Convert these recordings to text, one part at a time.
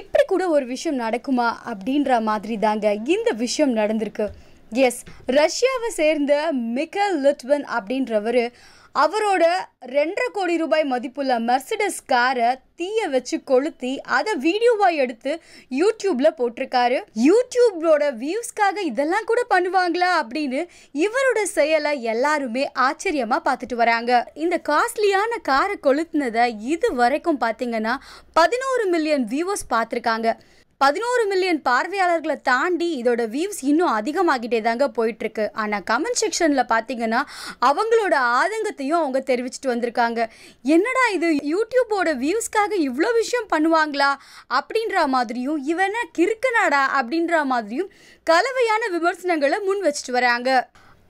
இப்படி கூட ஒரு விஷயம் நடக்குமா அப்படின்ற மாதிரி தாங்க இந்த விஷயம் நடந்திருக்கு எஸ் ரஷ்யாவை சேர்ந்த மிக்கல் லிட்வன் அப்படின்றவர் அவரோட ரெண்டரை கோடி ரூபாய் மதிப்புள்ள மெர்சிடஸ் காரை தீயை வச்சு கொளுத்தி அதை வீடியோவாக எடுத்து யூடியூப்பில் போட்டிருக்காரு யூடியூப்லோட வியூஸ்க்காக இதெல்லாம் கூட பண்ணுவாங்களா அப்படின்னு இவரோட செயலை எல்லாருமே ஆச்சரியமாக பார்த்துட்டு வராங்க இந்த காஸ்ட்லியான காரை கொளுத்துனதை இது வரைக்கும் பார்த்தீங்கன்னா பதினோரு மில்லியன் வியூவர்ஸ் பார்த்துருக்காங்க பதினோரு மில்லியன் பார்வையாளர்களை தாண்டி இதோட வியூஸ் இன்னும் அதிகமாகிட்டே தாங்க போயிட்டுருக்கு ஆனால் கமெண்ட் செக்ஷனில் பார்த்தீங்கன்னா அவங்களோட ஆதங்கத்தையும் அவங்க தெரிவிச்சிட்டு வந்திருக்காங்க என்னடா இது யூடியூப்போட வியூஸ்க்காக இவ்வளோ விஷயம் பண்ணுவாங்களா அப்படின்ற மாதிரியும் இவனை கிறுக்கனாடா அப்படின்ற மாதிரியும் கலவையான விமர்சனங்களை முன் வச்சுட்டு வராங்க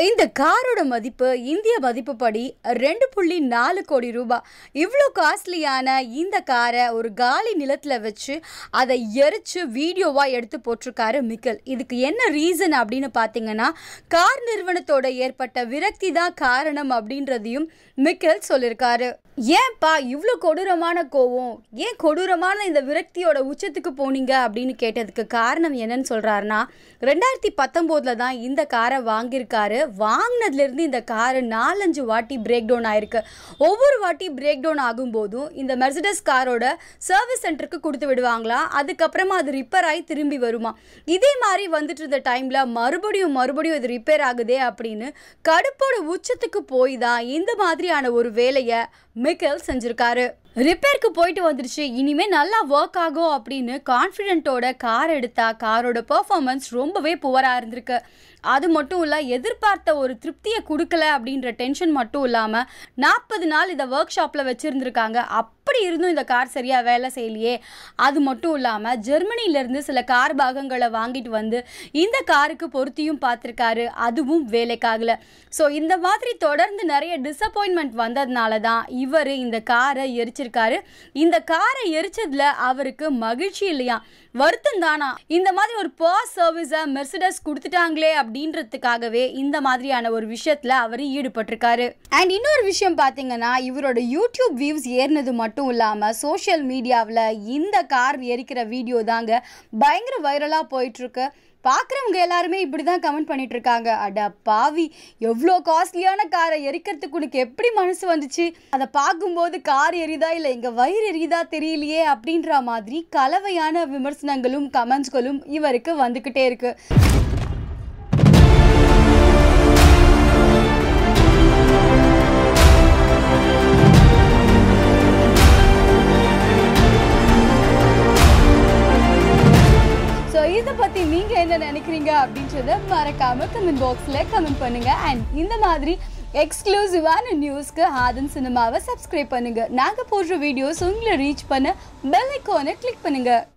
இந்த காரோட மதிப்பு இந்திய மதிப்பு படி ரெண்டு புள்ளி நாலு கோடி ரூபாய் இவ்வளோ காஸ்ட்லியான இந்த காரை ஒரு காலி நிலத்தில் வச்சு அதை எரிச்சு வீடியோவாக எடுத்து போட்டிருக்காரு மிக்கல் இதுக்கு என்ன ரீசன் அப்படின்னு பார்த்தீங்கன்னா கார் நிறுவனத்தோட ஏற்பட்ட விரக்தி தான் காரணம் அப்படின்றதையும் மிக்கல் சொல்லியிருக்காரு ஏன்ப்பா இவ்வளோ கொடூரமான கோவம் ஏன் கொடூரமான இந்த விரக்தியோட உச்சத்துக்கு போனீங்க அப்படின்னு கேட்டதுக்கு காரணம் என்னன்னு சொல்கிறாருன்னா ரெண்டாயிரத்தி பத்தொம்போதில் தான் இந்த காரை வாங்கியிருக்காரு வாங்கினதுலேருந்து இந்த காரு நாலஞ்சு வாட்டி பிரேக் டவுன் ஆயிருக்கு ஒவ்வொரு வாட்டி பிரேக் டவுன் ஆகும்போதும் இந்த மெர்சிடஸ் காரோட சர்வீஸ் சென்டருக்கு கொடுத்து விடுவாங்களாம் அதுக்கப்புறமா அது ரிப்பேர் ஆகி திரும்பி வருமா இதே மாதிரி வந்துட்டு இருந்த டைமில் மறுபடியும் மறுபடியும் இது ரிப்பேர் ஆகுதே அப்படின்னு கடுப்போட உச்சத்துக்கு போய் தான் இந்த மாதிரியான ஒரு வேலையை மிக்கல் செஞ்சிருக்காரு ரிப்பேருக்கு போயிட்டு வந்துருச்சு இனிமே நல்லா ஒர்க் ஆகும் அப்படின்னு கான்ஃபிடென்ட்டோட கார் எடுத்தா காரோட பெர்ஃபார்மன்ஸ் ரொம்பவே புவராக இருந்திருக்கு அது மட்டும் இல்லை எதிர்பார்த்த ஒரு திருப்தியை கொடுக்கல அப்படின்ற டென்ஷன் மட்டும் இல்லாமல் நாற்பது நாள் இதை ஒர்க் ஷாப்பில் வச்சுருந்துருக்காங்க அப் இருந்தும் இந்த கார் சரியாக வேலை செய்யலையே அது மட்டும் இல்லாமல் ஜெர்மனியிலேருந்து சில கார் பாகங்களை வாங்கிட்டு வந்து இந்த காருக்கு பொருத்தியும் பார்த்துருக்காரு அதுவும் வேலைக்காகல ஸோ இந்த மாதிரி தொடர்ந்து நிறைய டிசப்பாயின்மெண்ட் வந்ததுனால தான் இவர் இந்த காரை எரிச்சிருக்காரு இந்த காரை எரிச்சதில் அவருக்கு மகிழ்ச்சி இல்லையா வருத்தம் தானா இந்த மாதிரி ஒரு பர்ஸ் சர்வீஸை மெர்சிடஸ் கொடுத்துட்டாங்களே அப்படின்றதுக்காகவே இந்த மாதிரியான ஒரு விஷயத்தில் அவர் ஈடுபட்டிருக்காரு அண்ட் இன்னொரு விஷயம் பார்த்தீங்கன்னா இவரோட யூடியூப் வியூஸ் ஏறினது மட்டும் இல்லாமல் சோஷியல் மீடியாவில் இந்த கார் எரிக்கிற வீடியோ தாங்க பயங்கர வைரலாக போயிட்டுருக்கு பார்க்குறவங்க எல்லாருமே இப்படி தான் கமெண்ட் பண்ணிட்டு இருக்காங்க பாவி எவ்வளோ காஸ்ட்லியான காரை எரிக்கிறதுக்கு உனக்கு எப்படி மனசு வந்துச்சு அதை பார்க்கும்போது கார் எரிதா இல்லை எங்கள் வயிறு எரியுதா தெரியலையே அப்படின்ற மாதிரி கலவையான விமர்சனங்களும் கமெண்ட்ஸ்களும் இவருக்கு வந்துக்கிட்டே இருக்குது நீங்கள் என்ன நினைக்கிறீங்க அப்படின்றத மறக்காம கமெண்ட் பாக்ஸ்ல கமெண்ட் பண்ணுங்க அண்ட் இந்த மாதிரி எக்ஸ்க்ளூசிவான நியூஸ்க்கு ஆதன் சினிமாவை சப்ஸ்கிரைப் பண்ணுங்க நாங்கள் போடுற வீடியோஸ் உங்களை ரீச் பண்ண பெல் ஐக்கோனை கிளிக் பண்ணுங்க